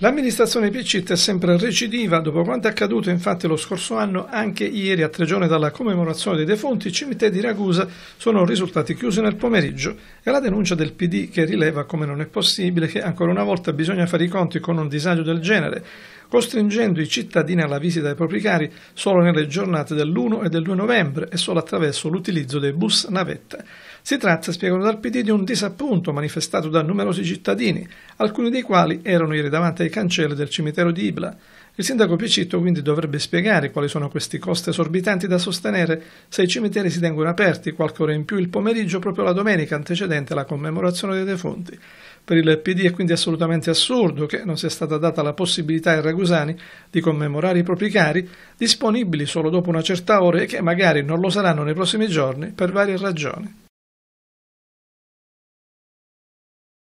L'amministrazione piccita è sempre recidiva, dopo quanto è accaduto infatti lo scorso anno, anche ieri a tre giorni dalla commemorazione dei defunti, i cimiteri di Ragusa sono risultati chiusi nel pomeriggio e la denuncia del PD che rileva come non è possibile che ancora una volta bisogna fare i conti con un disagio del genere costringendo i cittadini alla visita ai propri cari solo nelle giornate dell'1 e del 2 novembre e solo attraverso l'utilizzo dei bus navette. Si tratta, spiegano dal PD, di un disappunto manifestato da numerosi cittadini, alcuni dei quali erano ieri davanti ai cancelli del cimitero di Ibla. Il sindaco Picitto quindi dovrebbe spiegare quali sono questi costi esorbitanti da sostenere se i cimiteri si tengono aperti qualche ora in più il pomeriggio proprio la domenica antecedente alla commemorazione dei defunti. Per il PD è quindi assolutamente assurdo che non sia stata data la possibilità ai ragusani di commemorare i propri cari, disponibili solo dopo una certa ora e che magari non lo saranno nei prossimi giorni per varie ragioni.